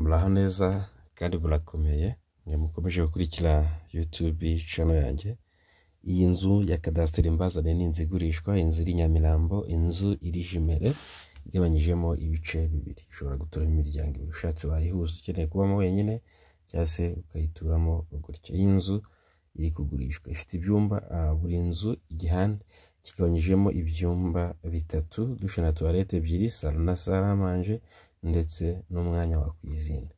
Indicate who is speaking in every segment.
Speaker 1: Muraho neza kandi murakomeye mwe mukomeje gukurikira yutube cano yanjye, iyi nzu ya kadasiteri mbazane ni inzu igurishwa, inzu iri Nyamirambo, inzu iri Jimere igabanyijemo ibice bibiri, ushobora guturamo imiryango ibiri ushatse wayihuza ukeneye kubamo wenyine cyangwa se ukayituramo gutya, iyi nzu iri kugurishwa ifite ibyumba buri nzu igihande kigabanyijemo ibyumba bitatu, dushe na tuwarete ebyiri, salo na saramanje ndetse n'umwanya wakwizinda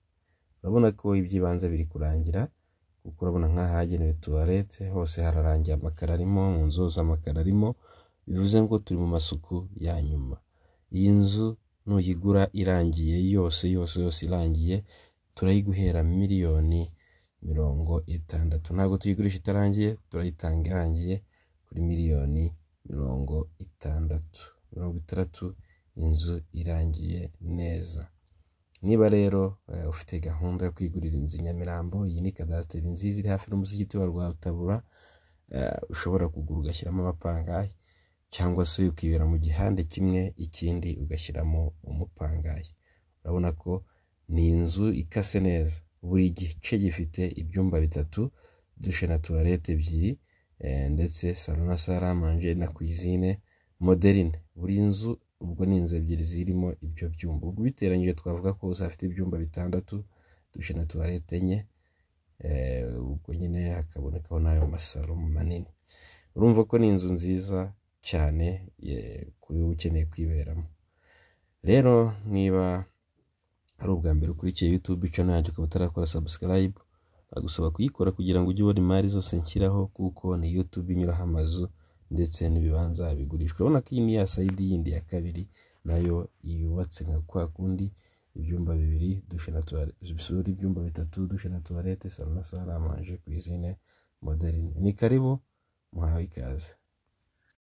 Speaker 1: urabona ko iby'ibanze biri kurangira kuko urabona nk'ahagenewe tuwarete hose hararangiye amakaro arimo mu nzu hose arimo bivuze ngo turi mu masuku ya nyuma iyi nzu nuyigura irangiye yose yose yose irangiye turayiguhera miliyoni mirongo itandatu ntabwo tuyigurisha itarangiye turayitanga irangiye kuri miliyoni mirongo itandatu mirongo itandatu inzu irangiye neza niba rero eh, ufite gahunda yo kwigurira inzu i Nyamirambo iyi ni kadasiteri nziza iri hafi n'umusigiti wa Rwarutabura eh, ushobora kugura ugashyiramo amapangayi cyangwa se ukibera mu gihande kimwe ikindi ugashyiramo umupangayi urabona ko ni inzu ikase neza buri gice gifite ibyumba bitatu dushe na tuwarete ebyiri eh, ndetse salo na saramanje na kuzine moderine buri nzu ubwo ni inzu ebyiri zirimo ibyo byumba ubwo ubiteranyije twavuga ko uzafite ibyumba bitandatu dushe na tuwarete enye eh, ubwo nyine hakabonekaho n'ayo masaro manini urumva ko ni inzu nziza cyane kuri wowe ukeneye kwiberamo rero niba ari ubwa mbere ukurikiye yutube cano yanjye ukaba utarakora sabusikarayibu nagusaba kuyikora kugira ngo ujye ubona imari zose nshyiraho kuko ni yutube inyuraho amazu ndetse n'ibibanza bigurishwa urabona ko iyi ni ya sayidi yindi ya kabiri nayo yubatse nka kwa kundi ibyumba bibiri dushe na tuwarete ibyumba bitatu dushe na tuwarete salo na sale amanje kwizine moderne ni karibu muhawe ikaze